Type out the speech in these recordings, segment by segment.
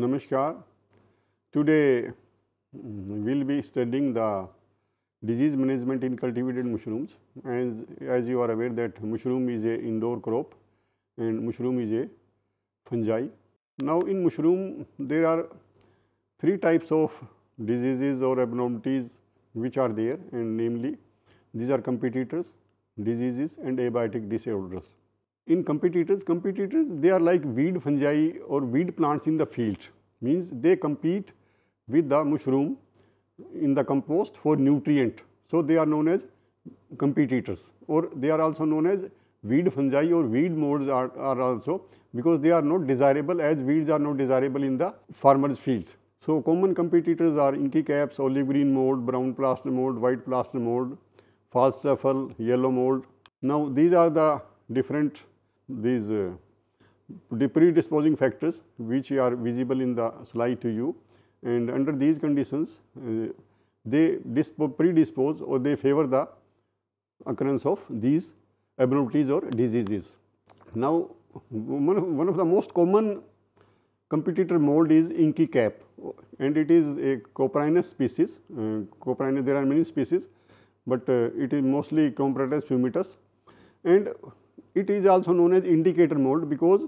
Namaskar. Today we will be studying the disease management in cultivated mushrooms and as you are aware that mushroom is a indoor crop and mushroom is a fungi. Now in mushroom there are three types of diseases or abnormalities which are there and namely these are competitors, diseases and abiotic disorders. in competitors, competitors they are like weed fungi or weed plants in the field means they compete with the mushroom in the compost for nutrient. So, they are known as competitors or they are also known as weed fungi or weed molds are, are also because they are not desirable as weeds are not desirable in the farmer's field. So, common competitors are inky caps, olive green mold, brown plaster mold, white plaster mold, false truffle, yellow mold. Now, these are the different these uh, predisposing factors which are visible in the slide to you and under these conditions uh, they predispose or they favor the occurrence of these abnormalities or diseases. Now one of, one of the most common competitor mold is inky cap and it is a coprinus species, uh, coprinus there are many species but uh, it is mostly comparatus fumitus and it is also known as indicator mold because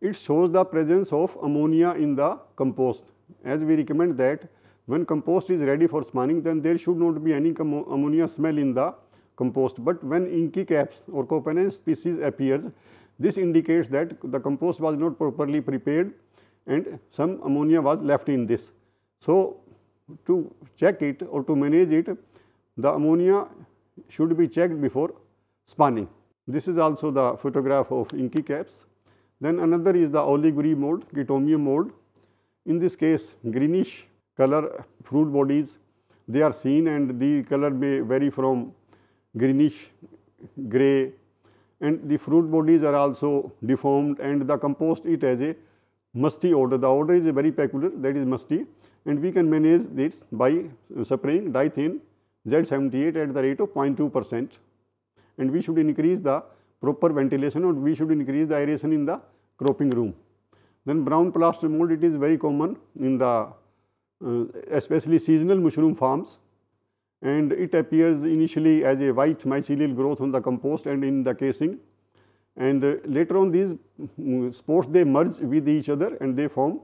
it shows the presence of ammonia in the compost. As we recommend that when compost is ready for spawning, then there should not be any ammonia smell in the compost. But when inky caps or copenhagen species appears, this indicates that the compost was not properly prepared and some ammonia was left in this. So, to check it or to manage it, the ammonia should be checked before spawning. This is also the photograph of inky caps. Then another is the oligury mold, Gitomium mold. In this case, greenish color fruit bodies, they are seen and the color may vary from greenish, grey and the fruit bodies are also deformed and the compost it has a musty odor. The odor is very peculiar that is musty and we can manage this by spraying dithane Z78 at the rate of 0.2 percent and we should increase the proper ventilation or we should increase the aeration in the cropping room. Then brown plaster mold it is very common in the uh, especially seasonal mushroom farms and it appears initially as a white mycelial growth on the compost and in the casing and uh, later on these mm, spores they merge with each other and they form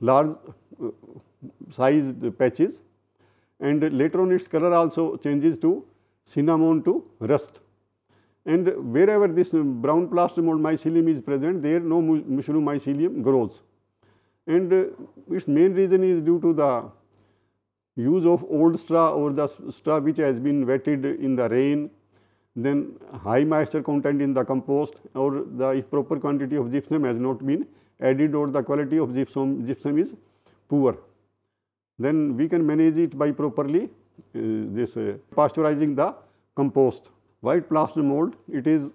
large uh, sized patches and later on its color also changes to cinnamon to rust and wherever this brown mold mycelium is present there no mushroom mycelium grows and uh, its main reason is due to the use of old straw or the straw which has been wetted in the rain then high moisture content in the compost or the proper quantity of gypsum has not been added or the quality of gypsum, gypsum is poor. Then we can manage it by properly uh, this uh, pasteurizing the compost. White plaster mold, it is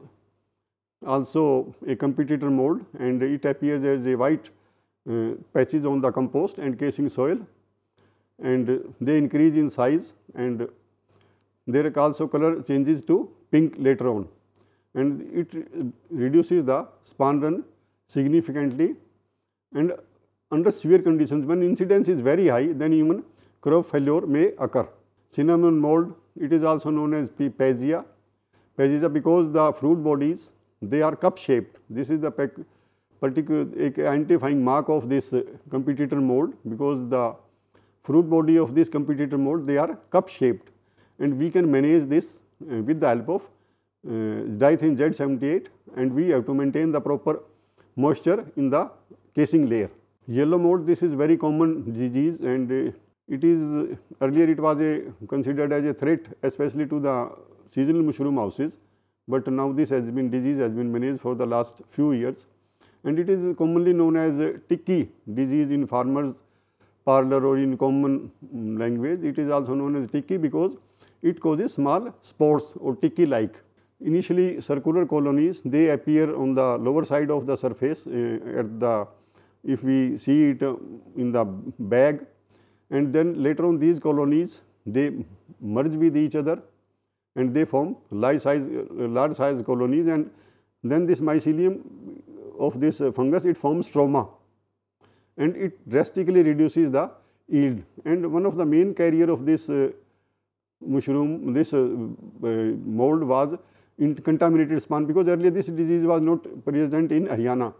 also a competitor mold and it appears as a white uh, patches on the compost and casing soil and they increase in size and their also color changes to pink later on and it reduces the span run significantly and under severe conditions when incidence is very high then even crop failure may occur. Cinnamon mold it is also known as P. Pazia because the fruit bodies they are cup shaped. This is the particular identifying mark of this uh, competitor mold because the fruit body of this competitor mold they are cup shaped and we can manage this uh, with the help of uh, dithin Z78 and we have to maintain the proper moisture in the casing layer. Yellow mold this is very common disease and uh, it is earlier it was a, uh, considered as a threat especially to the seasonal mushroom houses, but now this has been disease has been managed for the last few years and it is commonly known as ticky disease in farmers parlor or in common mm, language. It is also known as ticky because it causes small spores or ticky like. Initially circular colonies they appear on the lower side of the surface uh, at the if we see it uh, in the bag and then later on these colonies they merge with each other and they form large size, large size colonies and then this mycelium of this uh, fungus it forms stroma and it drastically reduces the yield and one of the main carrier of this uh, mushroom this uh, uh, mold was in contaminated spawn because earlier this disease was not present in Haryana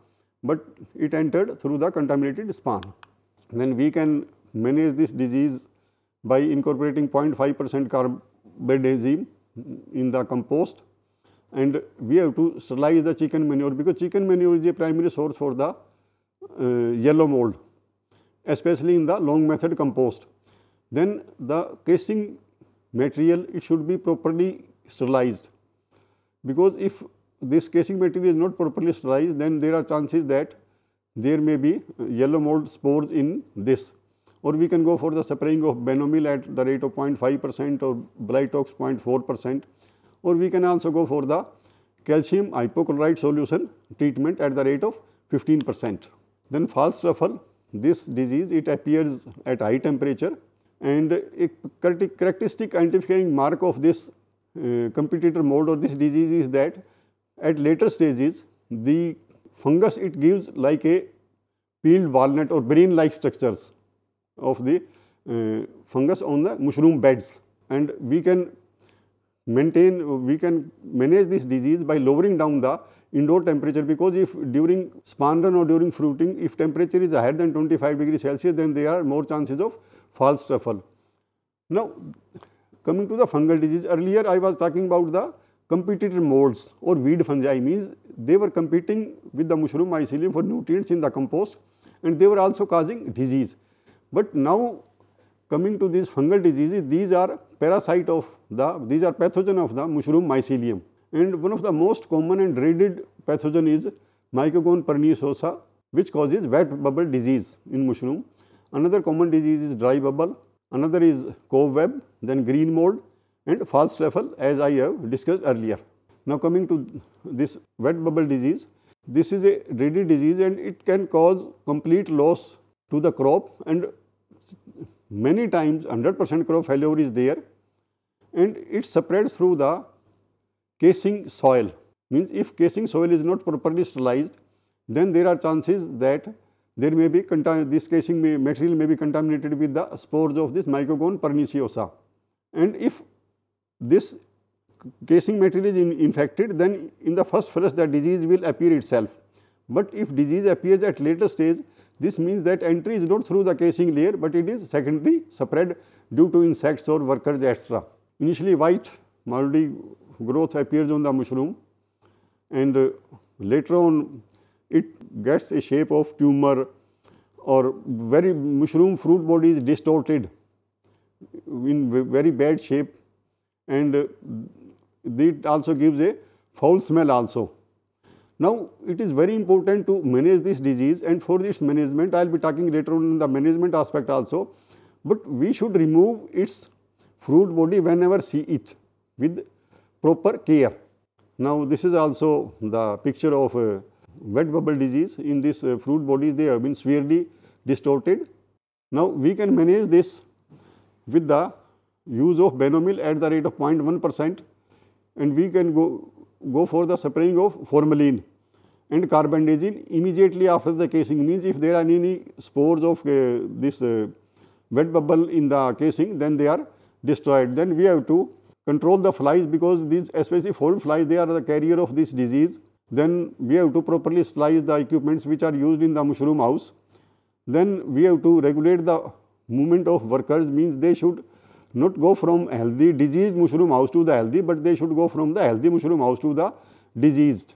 but it entered through the contaminated spawn. Then we can manage this disease by incorporating 0.5 percent carbendazim in the compost and we have to sterilize the chicken manure because chicken manure is a primary source for the uh, yellow mold especially in the long method compost. Then the casing material it should be properly sterilized because if this casing material is not properly sterilized then there are chances that there may be yellow mold spores in this or we can go for the spraying of Benomil at the rate of 0.5 percent or Blytox 0.4 percent or we can also go for the calcium hypochlorite solution treatment at the rate of 15 percent. Then false ruffle, this disease it appears at high temperature and a characteristic identifying mark of this uh, competitor mode or this disease is that at later stages the fungus it gives like a peeled walnut or brain like structures of the uh, fungus on the mushroom beds and we can maintain, we can manage this disease by lowering down the indoor temperature because if during span run or during fruiting, if temperature is higher than 25 degrees Celsius, then there are more chances of false truffle. Now, coming to the fungal disease, earlier I was talking about the competitor molds or weed fungi means they were competing with the mushroom mycelium for nutrients in the compost and they were also causing disease. But now coming to these fungal diseases, these are parasite of the, these are pathogen of the mushroom mycelium. And one of the most common and dreaded pathogen is Mycogon perniciosa which causes wet bubble disease in mushroom. Another common disease is dry bubble, another is cobweb, then green mold and false truffle, as I have discussed earlier. Now coming to this wet bubble disease, this is a dreaded disease and it can cause complete loss to the crop and many times 100 percent crop failure is there and it spreads through the casing soil. Means if casing soil is not properly sterilized, then there are chances that there may be this casing may, material may be contaminated with the spores of this Mycogon perniciosa. And if this casing material is in, infected, then in the first flush the disease will appear itself. But if disease appears at later stage, this means that entry is not through the casing layer, but it is secondary spread due to insects or workers etc. Initially white moldy growth appears on the mushroom and uh, later on it gets a shape of tumor or very mushroom fruit body is distorted in very bad shape and uh, it also gives a foul smell also. Now, it is very important to manage this disease and for this management I will be talking later on in the management aspect also, but we should remove its fruit body whenever see it with proper care. Now, this is also the picture of uh, wet bubble disease. In this uh, fruit bodies they have been severely distorted. Now, we can manage this with the use of benomil at the rate of 0.1 percent and we can go go for the spraying of formalin and carbendazine immediately after the casing means if there are any spores of uh, this uh, wet bubble in the casing then they are destroyed. Then we have to control the flies because these especially fold flies they are the carrier of this disease. Then we have to properly slice the equipments which are used in the mushroom house. Then we have to regulate the movement of workers means they should not go from healthy diseased mushroom house to the healthy but they should go from the healthy mushroom house to the diseased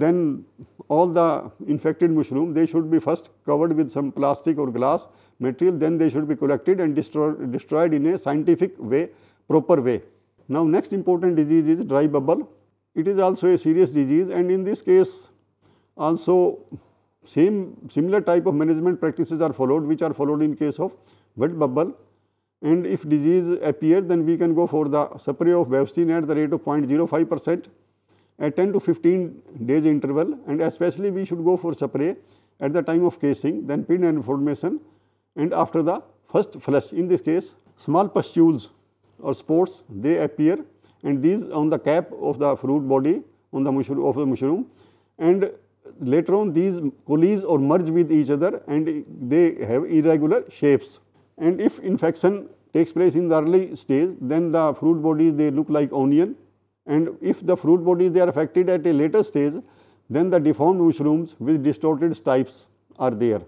then all the infected mushroom they should be first covered with some plastic or glass material then they should be collected and destroyed, destroyed in a scientific way proper way. Now next important disease is dry bubble. It is also a serious disease and in this case also same similar type of management practices are followed which are followed in case of wet bubble and if disease appear then we can go for the spray of Bevacin at the rate of 0.05 percent at 10 to 15 days interval and especially we should go for spray at the time of casing then pin and formation and after the first flush in this case small pustules or spores they appear and these on the cap of the fruit body on the mushroom of the mushroom and later on these collies or merge with each other and they have irregular shapes and if infection takes place in the early stage then the fruit bodies they look like onion and if the fruit bodies they are affected at a later stage, then the deformed mushrooms with distorted stipes are there.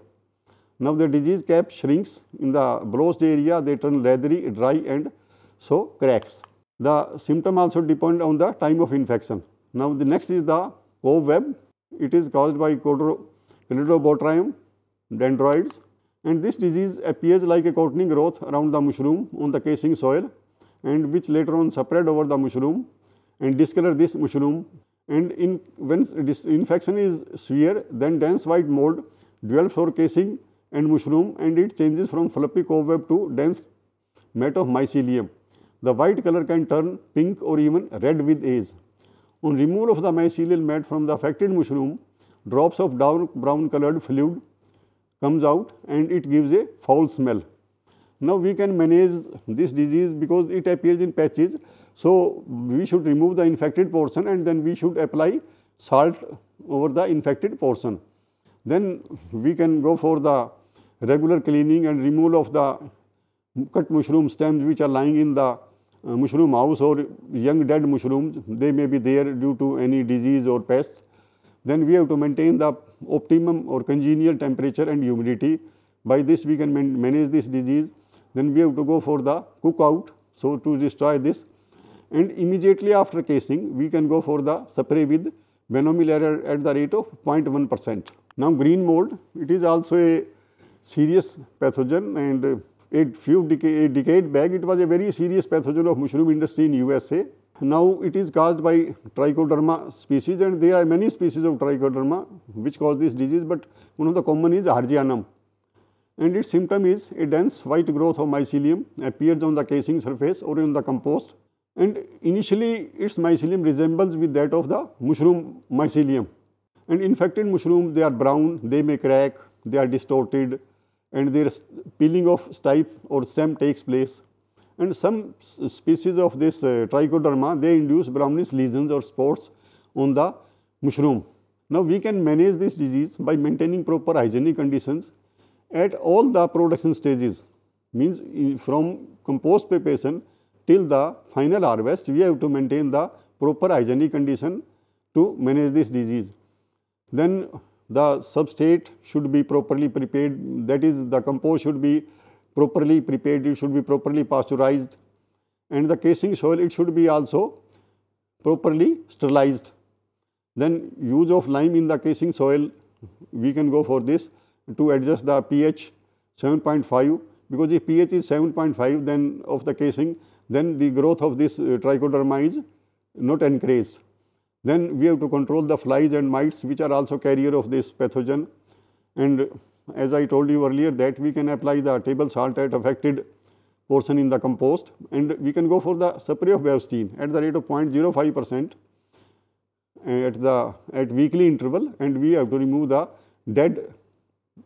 Now the disease cap shrinks in the blotched area, they turn leathery, dry and so cracks. The symptom also depend on the time of infection. Now the next is the cobweb. It is caused by Cladribotrium dendroids and this disease appears like a coating growth around the mushroom on the casing soil and which later on spread over the mushroom and discolor this mushroom and in when infection is severe then dense white mold develops over casing and mushroom and it changes from fluffy cobweb to dense mat of mycelium. The white color can turn pink or even red with age. On removal of the mycelial mat from the affected mushroom, drops of dark brown colored fluid comes out and it gives a foul smell. Now we can manage this disease because it appears in patches so, we should remove the infected portion and then we should apply salt over the infected portion. Then we can go for the regular cleaning and removal of the cut mushroom stems which are lying in the uh, mushroom house or young dead mushrooms, they may be there due to any disease or pests. Then we have to maintain the optimum or congenial temperature and humidity. By this we can man manage this disease. Then we have to go for the cook out, so to destroy this and immediately after casing we can go for the spray with benomyl error at the rate of 0.1 percent. Now green mold it is also a serious pathogen and a few decade, a decade back it was a very serious pathogen of mushroom industry in USA. Now it is caused by trichoderma species and there are many species of trichoderma which cause this disease but one of the common is Harzianum and its symptom is a dense white growth of mycelium appears on the casing surface or in the compost and initially its mycelium resembles with that of the mushroom mycelium. And infected mushroom, they are brown, they may crack, they are distorted and their peeling of stipe or stem takes place. And some species of this uh, trichoderma, they induce brownish lesions or spots on the mushroom. Now, we can manage this disease by maintaining proper hygienic conditions at all the production stages, means from compost preparation till the final harvest we have to maintain the proper hygienic condition to manage this disease. Then the substrate should be properly prepared that is the compost should be properly prepared, it should be properly pasteurized and the casing soil it should be also properly sterilized. Then use of lime in the casing soil we can go for this to adjust the pH 7.5 because if pH is 7.5 then of the casing then the growth of this uh, trichoderma is not increased. Then we have to control the flies and mites which are also carrier of this pathogen and as I told you earlier that we can apply the table salt at affected portion in the compost and we can go for the spray of Bevstein at the rate of 0.05 percent uh, at the at weekly interval and we have to remove the dead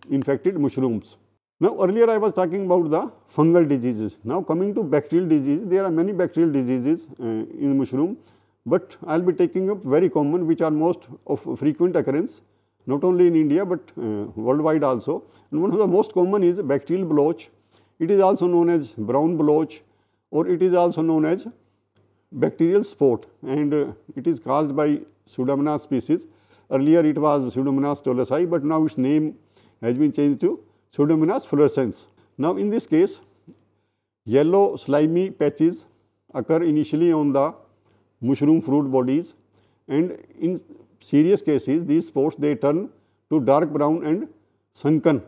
infected mushrooms. Now earlier I was talking about the fungal diseases. Now coming to bacterial disease, there are many bacterial diseases uh, in mushroom, but I will be taking up very common which are most of frequent occurrence not only in India but uh, worldwide also. And one of the most common is bacterial blotch. It is also known as brown blotch or it is also known as bacterial spot and uh, it is caused by Pseudomonas species. Earlier it was Pseudomonas tolosii but now its name has been changed to pseudomonas fluorescens. Now in this case, yellow slimy patches occur initially on the mushroom fruit bodies and in serious cases these spores they turn to dark brown and sunken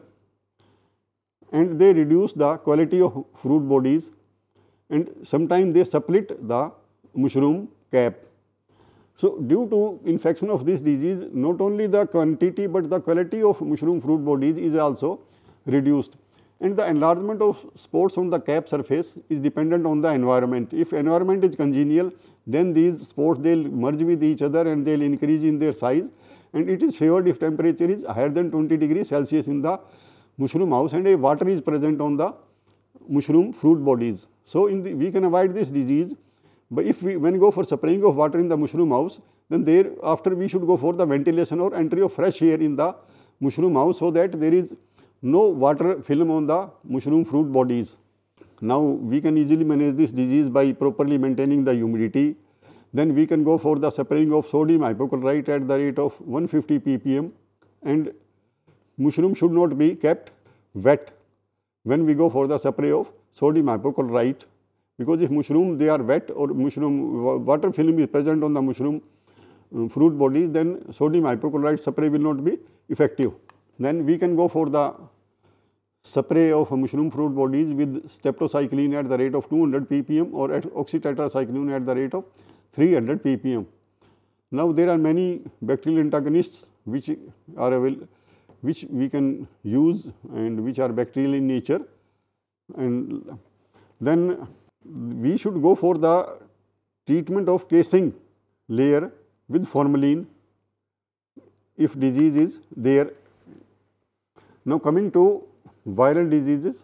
and they reduce the quality of fruit bodies and sometimes they split the mushroom cap. So, due to infection of this disease not only the quantity but the quality of mushroom fruit bodies is also reduced and the enlargement of spores on the cap surface is dependent on the environment. If environment is congenial, then these spores they will merge with each other and they will increase in their size and it is favored if temperature is higher than 20 degrees Celsius in the mushroom house and a water is present on the mushroom fruit bodies. So, in the, we can avoid this disease, but if we when we go for spraying of water in the mushroom house, then after we should go for the ventilation or entry of fresh air in the mushroom house so that there is no water film on the mushroom fruit bodies. Now we can easily manage this disease by properly maintaining the humidity. Then we can go for the spraying of sodium hypochlorite at the rate of 150 ppm and mushroom should not be kept wet when we go for the spray of sodium hypochlorite because if mushroom they are wet or mushroom water film is present on the mushroom um, fruit bodies then sodium hypochlorite spray will not be effective. Then we can go for the spray of mushroom fruit bodies with streptocycline at the rate of 200 ppm or oxytetracycline at the rate of 300 ppm. Now, there are many bacterial antagonists which are available which we can use and which are bacterial in nature and then we should go for the treatment of casing layer with formalin if disease is there. Now, coming to viral diseases.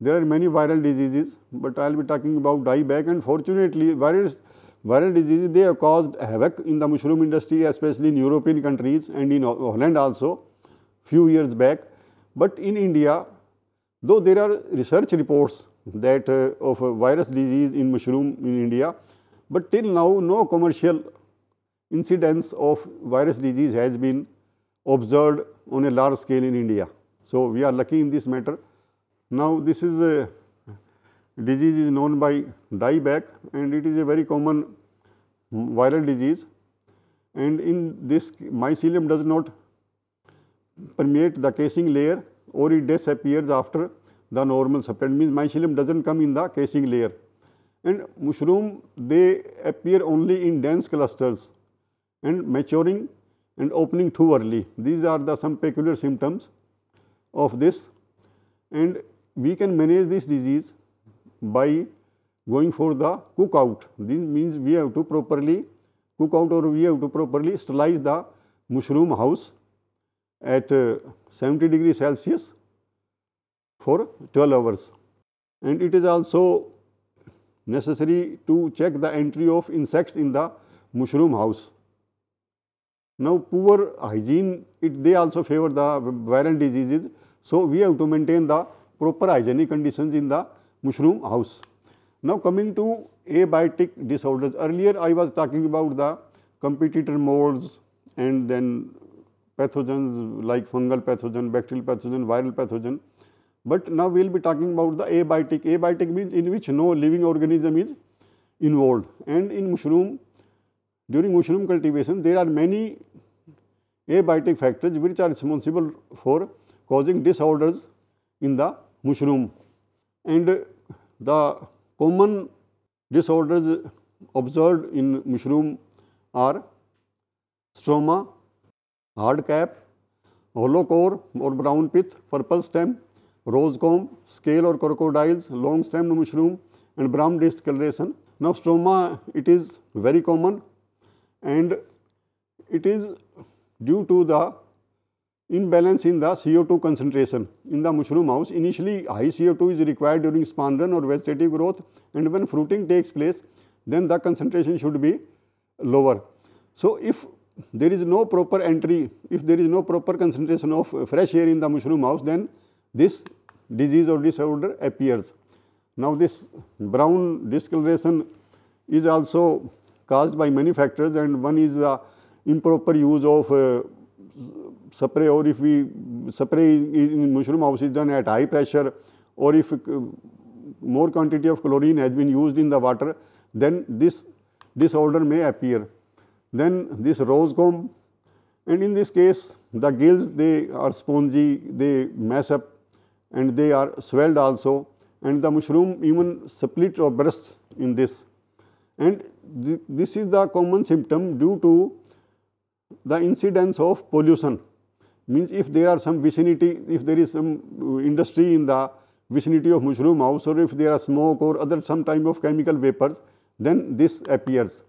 There are many viral diseases, but I will be talking about dieback and fortunately virus, viral diseases, they have caused havoc in the mushroom industry, especially in European countries and in Holland also few years back. But in India, though there are research reports that uh, of a virus disease in mushroom in India, but till now no commercial incidence of virus disease has been observed on a large scale in India. So, we are lucky in this matter. Now, this is a disease is known by dieback and it is a very common viral disease and in this mycelium does not permeate the casing layer or it disappears after the normal substrate means mycelium does not come in the casing layer and mushroom they appear only in dense clusters and maturing and opening too early. These are the some peculiar symptoms of this and we can manage this disease by going for the cook out. This means we have to properly cook out or we have to properly sterilize the mushroom house at uh, 70 degree Celsius for 12 hours. And it is also necessary to check the entry of insects in the mushroom house. Now, poor hygiene, it, they also favor the viral diseases. So, we have to maintain the proper hygienic conditions in the mushroom house. Now, coming to abiotic disorders, earlier I was talking about the competitor molds and then pathogens like fungal pathogen, bacterial pathogen, viral pathogen. But now we will be talking about the abiotic. Abiotic means in which no living organism is involved and in mushroom during mushroom cultivation there are many abiotic factors which are responsible for causing disorders in the mushroom and the common disorders observed in mushroom are stroma, hard cap, hollow core or brown pith, purple stem, rose comb, scale or crocodiles, long stem mushroom and brown disc coloration Now stroma it is very common and it is due to the imbalance in the CO2 concentration in the mushroom house. Initially high CO2 is required during run or vegetative growth and when fruiting takes place then the concentration should be lower. So, if there is no proper entry, if there is no proper concentration of fresh air in the mushroom house then this disease or disorder appears. Now, this brown discoloration is also caused by many factors and one is the improper use of uh, spray or if we spray in mushroom house is done at high pressure or if uh, more quantity of chlorine has been used in the water then this disorder may appear. Then this rose comb and in this case the gills they are spongy, they mess up and they are swelled also and the mushroom even split or bursts in this. And this is the common symptom due to the incidence of pollution. Means if there are some vicinity, if there is some uh, industry in the vicinity of mushroom house or if there are smoke or other some type of chemical vapors, then this appears.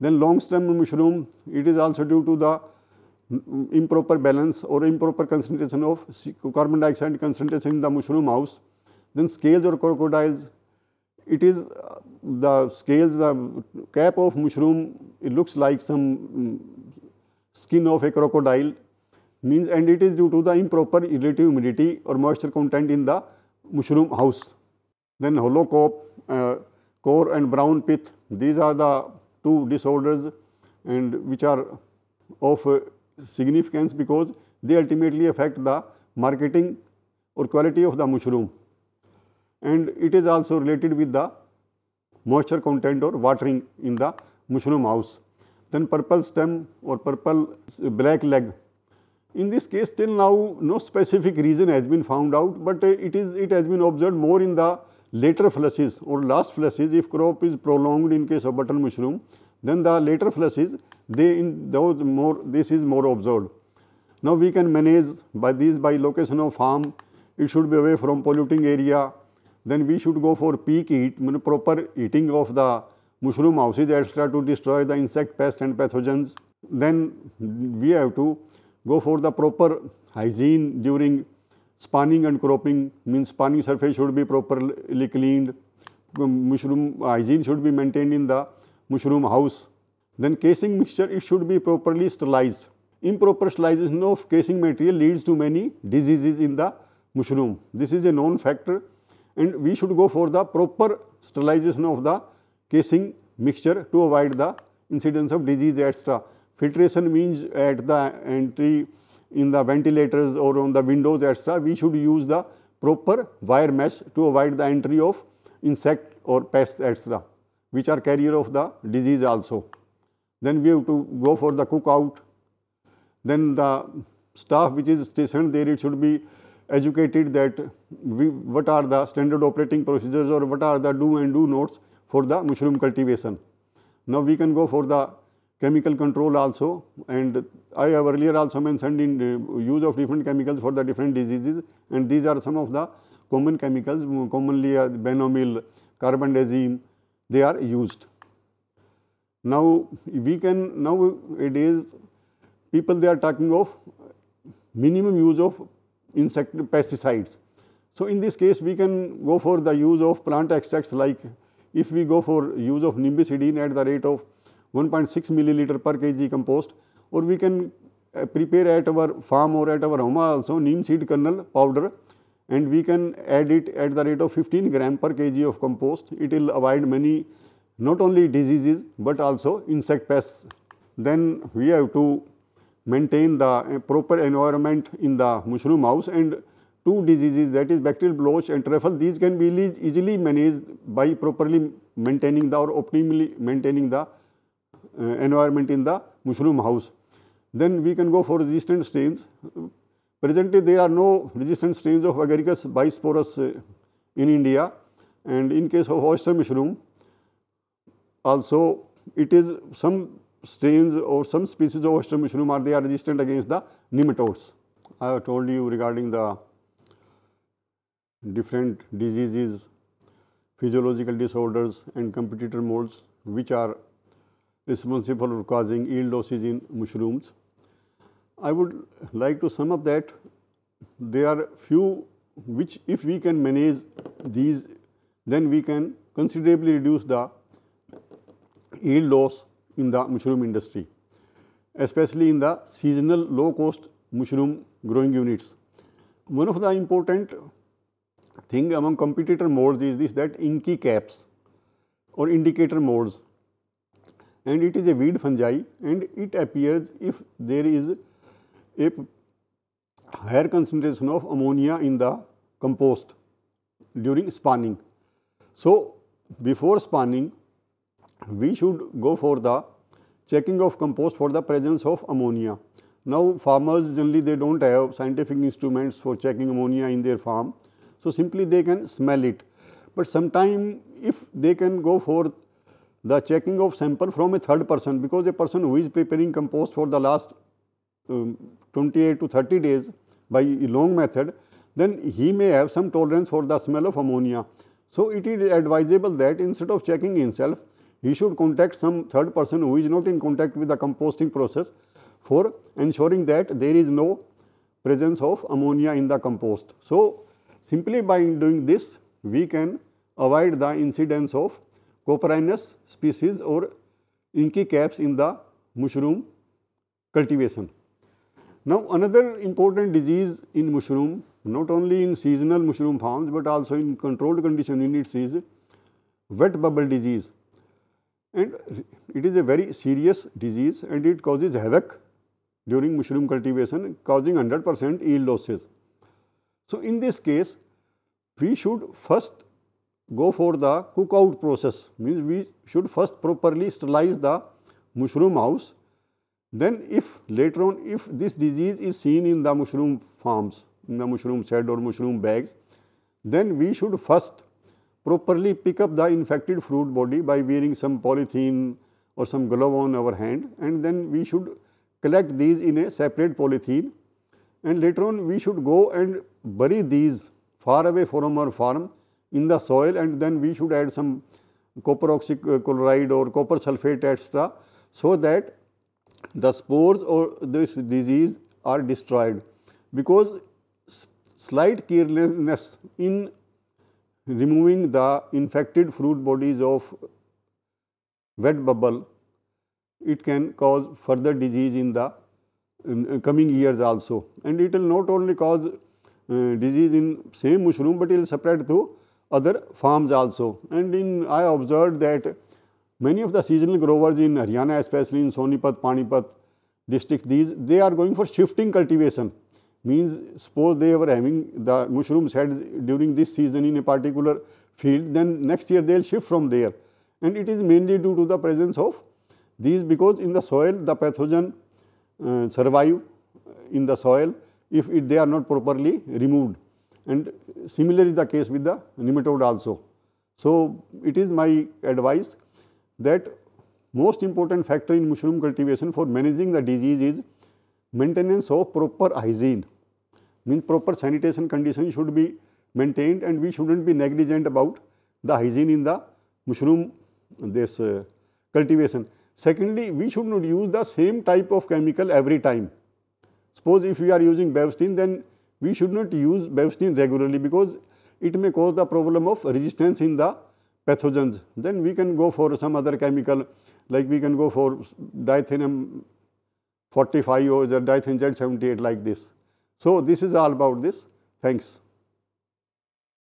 Then long stem mushroom, it is also due to the mm, improper balance or improper concentration of carbon dioxide concentration in the mushroom house. Then scales or crocodiles, it is uh, the scales, the cap of mushroom, it looks like some skin of a crocodile means and it is due to the improper relative humidity or moisture content in the mushroom house. Then hollow cope, uh, core and brown pith, these are the two disorders and which are of uh, significance because they ultimately affect the marketing or quality of the mushroom. and it is also related with the moisture content or watering in the mushroom house. Then purple stem or purple black leg. In this case till now no specific reason has been found out but it is it has been observed more in the later flushes or last flushes if crop is prolonged in case of button mushroom then the later flushes they in those more this is more observed. Now we can manage by these by location of farm it should be away from polluting area then we should go for peak eat, proper eating of the mushroom houses etc. to destroy the insect pests and pathogens. Then we have to go for the proper hygiene during spanning and cropping means spanning surface should be properly cleaned, mushroom hygiene should be maintained in the mushroom house. Then casing mixture it should be properly sterilized. Improper sterilization of casing material leads to many diseases in the mushroom. This is a known factor and we should go for the proper sterilization of the casing mixture to avoid the incidence of disease etc. Filtration means at the entry in the ventilators or on the windows etc. We should use the proper wire mesh to avoid the entry of insect or pests etc. which are carrier of the disease also. Then we have to go for the cookout. Then the staff which is stationed there it should be educated that we, what are the standard operating procedures or what are the do and do notes for the mushroom cultivation. Now we can go for the chemical control also and I have earlier also mentioned in uh, use of different chemicals for the different diseases and these are some of the common chemicals mm, commonly uh, benomyl, carbendazine they are used. Now we can now it is people they are talking of minimum use of insect pesticides. So in this case, we can go for the use of plant extracts like if we go for use of seedine at the rate of 1.6 milliliter per kg compost or we can uh, prepare at our farm or at our home also neem seed kernel powder and we can add it at the rate of 15 gram per kg of compost. It will avoid many not only diseases but also insect pests. Then we have to maintain the eh, proper environment in the mushroom house and two diseases that is bacterial blotch and trifle these can be easily managed by properly maintaining the or optimally maintaining the uh, environment in the mushroom house. Then we can go for resistant strains. Presently there are no resistant strains of agaricus bisporus* eh, in India and in case of oyster mushroom also it is some strains or some species of Ostrom mushroom they are resistant against the nematodes. I have told you regarding the different diseases, physiological disorders and competitor molds which are responsible for causing yield losses in mushrooms. I would like to sum up that there are few which if we can manage these then we can considerably reduce the yield loss in the mushroom industry, especially in the seasonal low cost mushroom growing units. One of the important thing among competitor modes is this that inky caps or indicator modes and it is a weed fungi and it appears if there is a higher concentration of ammonia in the compost during spawning. So, before spawning we should go for the checking of compost for the presence of ammonia. Now, farmers generally they do not have scientific instruments for checking ammonia in their farm. So, simply they can smell it. But sometime if they can go for the checking of sample from a third person because a person who is preparing compost for the last um, 28 to 30 days by long method, then he may have some tolerance for the smell of ammonia. So, it is advisable that instead of checking himself, he should contact some third person who is not in contact with the composting process for ensuring that there is no presence of ammonia in the compost. So, simply by doing this we can avoid the incidence of coprinus species or inky caps in the mushroom cultivation. Now, another important disease in mushroom not only in seasonal mushroom farms but also in controlled condition units is wet bubble disease and it is a very serious disease and it causes havoc during mushroom cultivation causing 100 percent yield losses. So, in this case we should first go for the cook-out process means we should first properly sterilize the mushroom house. Then if later on if this disease is seen in the mushroom farms, in the mushroom shed or mushroom bags, then we should first properly pick up the infected fruit body by wearing some polythene or some glove on our hand and then we should collect these in a separate polythene and later on we should go and bury these far away from our farm in the soil and then we should add some copper oxychloride uh, or copper sulfate etc. so that the spores or this disease are destroyed because slight carelessness in removing the infected fruit bodies of wet bubble, it can cause further disease in the in uh, coming years also. And it will not only cause uh, disease in same mushroom, but it will spread to other farms also. And in I observed that many of the seasonal growers in Haryana, especially in Sonipat, Panipat district, these they are going for shifting cultivation means suppose they were having the mushrooms had during this season in a particular field then next year they will shift from there and it is mainly due to the presence of these because in the soil the pathogen uh, survive in the soil if it, they are not properly removed and similar is the case with the nematode also. So, it is my advice that most important factor in mushroom cultivation for managing the disease is maintenance of proper hygiene means proper sanitation condition should be maintained and we shouldn't be negligent about the hygiene in the mushroom this uh, cultivation. Secondly, we should not use the same type of chemical every time. Suppose if we are using bevstein then we should not use bevstein regularly because it may cause the problem of resistance in the pathogens. Then we can go for some other chemical like we can go for dithinum 45 or the dithin Z78 like this. So, this is all about this. Thanks.